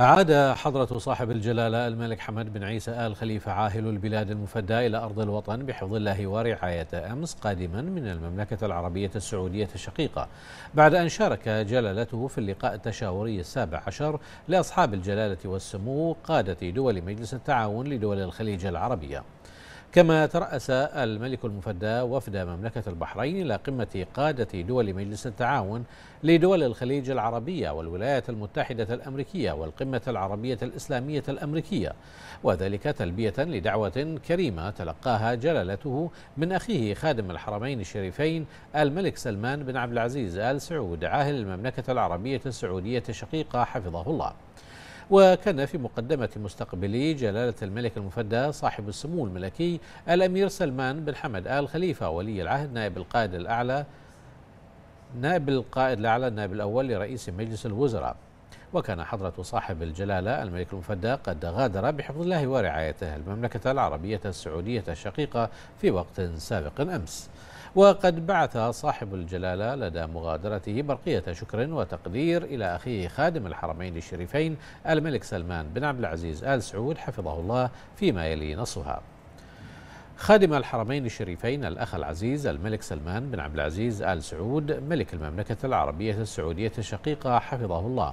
عاد حضرة صاحب الجلالة الملك حمد بن عيسى آل خليفة عاهل البلاد المفدى إلى أرض الوطن بحفظ الله ورعايته أمس قادما من المملكة العربية السعودية الشقيقة بعد أن شارك جلالته في اللقاء التشاوري السابع عشر لأصحاب الجلالة والسمو قادة دول مجلس التعاون لدول الخليج العربية كما ترأس الملك المفدى وفد مملكة البحرين إلى قمة قادة دول مجلس التعاون لدول الخليج العربية والولايات المتحدة الأمريكية والقمة العربية الإسلامية الأمريكية وذلك تلبية لدعوة كريمة تلقاها جلالته من أخيه خادم الحرمين الشريفين الملك سلمان بن عبد العزيز آل سعود عاهل المملكة العربية السعودية الشقيقة حفظه الله وكان في مقدمة مستقبلي جلالة الملك المفدى صاحب السمو الملكي الأمير سلمان بن حمد آل خليفة ولي العهد نائب القائد الأعلى نائب القائد الأعلى النائب الأول لرئيس مجلس الوزراء وكان حضرة صاحب الجلالة الملك المفدى قد غادر بحفظ الله ورعايته المملكة العربية السعودية الشقيقة في وقت سابق أمس وقد بعث صاحب الجلالة لدى مغادرته برقية شكر وتقدير إلى أخيه خادم الحرمين الشريفين الملك سلمان بن عبد العزيز آل سعود حفظه الله فيما يلي نصها خادم الحرمين الشريفين الأخ العزيز الملك سلمان بن عبد العزيز آل سعود ملك المملكة العربية السعودية الشقيقة حفظه الله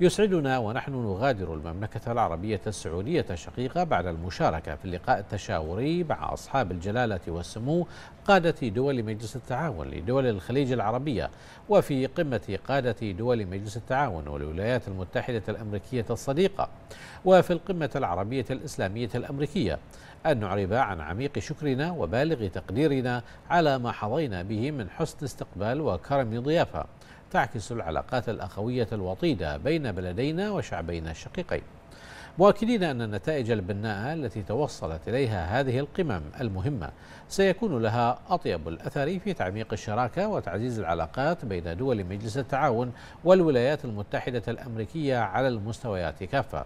يسعدنا ونحن نغادر المملكة العربية السعودية الشقيقة بعد المشاركة في اللقاء التشاوري مع أصحاب الجلالة والسمو قادة دول مجلس التعاون لدول الخليج العربية وفي قمة قادة دول مجلس التعاون والولايات المتحدة الأمريكية الصديقة وفي القمة العربية الإسلامية الأمريكية أن نعرب عن عميق شكرنا وبالغ تقديرنا على ما حظينا به من حسن استقبال وكرم ضيافة تعكس العلاقات الأخوية الوطيدة بين بلدينا وشعبينا الشقيقين مؤكدين أن النتائج البناءة التي توصلت إليها هذه القمم المهمة سيكون لها أطيب الأثر في تعميق الشراكة وتعزيز العلاقات بين دول مجلس التعاون والولايات المتحدة الأمريكية على المستويات كافة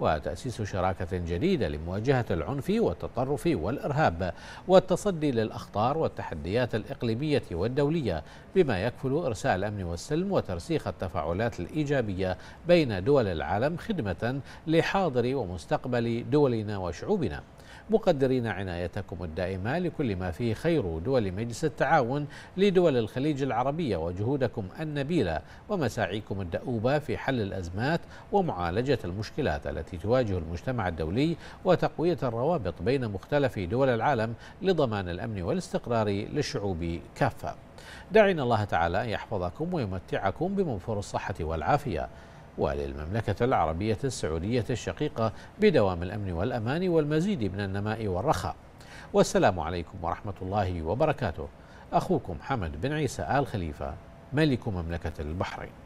وتأسيس شراكة جديدة لمواجهة العنف والتطرف والإرهاب والتصدي للأخطار والتحديات الإقليمية والدولية بما يكفل إرساء الأمن والسلم وترسيخ التفاعلات الإيجابية بين دول العالم خدمة لحاضر حاضر ومستقبل دولنا وشعوبنا مقدرين عنايتكم الدائمة لكل ما فيه خير دول مجلس التعاون لدول الخليج العربية وجهودكم النبيلة ومساعيكم الدؤوبة في حل الأزمات ومعالجة المشكلات التي تواجه المجتمع الدولي وتقوية الروابط بين مختلف دول العالم لضمان الأمن والاستقرار للشعوب كافة دعينا الله تعالى أن يحفظكم ويمتعكم بمنفر الصحة والعافية وللمملكة العربية السعودية الشقيقة بدوام الأمن والأمان والمزيد من النماء والرخاء والسلام عليكم ورحمة الله وبركاته أخوكم حمد بن عيسى آل خليفة ملك مملكة البحرين